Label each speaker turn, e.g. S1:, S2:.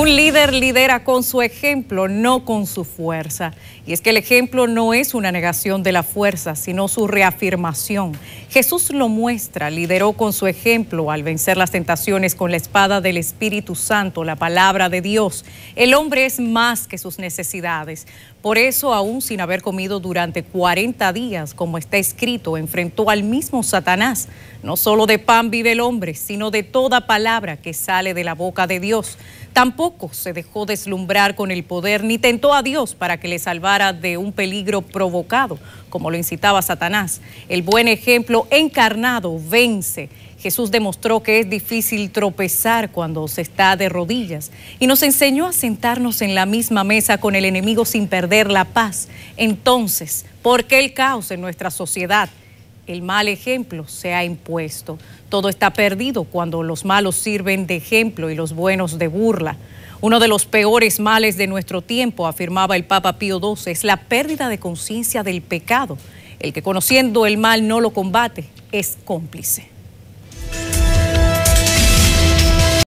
S1: Un líder lidera con su ejemplo, no con su fuerza. Y es que el ejemplo no es una negación de la fuerza, sino su reafirmación. Jesús lo muestra, lideró con su ejemplo al vencer las tentaciones con la espada del Espíritu Santo, la palabra de Dios. El hombre es más que sus necesidades. Por eso, aún sin haber comido durante 40 días, como está escrito, enfrentó al mismo Satanás. No solo de pan vive el hombre, sino de toda palabra que sale de la boca de Dios. Tampoco se dejó deslumbrar con el poder ni tentó a Dios para que le salvara de un peligro provocado, como lo incitaba Satanás. El buen ejemplo encarnado vence. Jesús demostró que es difícil tropezar cuando se está de rodillas y nos enseñó a sentarnos en la misma mesa con el enemigo sin perder la paz. Entonces, ¿por qué el caos en nuestra sociedad? el mal ejemplo se ha impuesto. Todo está perdido cuando los malos sirven de ejemplo y los buenos de burla. Uno de los peores males de nuestro tiempo, afirmaba el Papa Pío XII, es la pérdida de conciencia del pecado. El que conociendo el mal no lo combate es cómplice.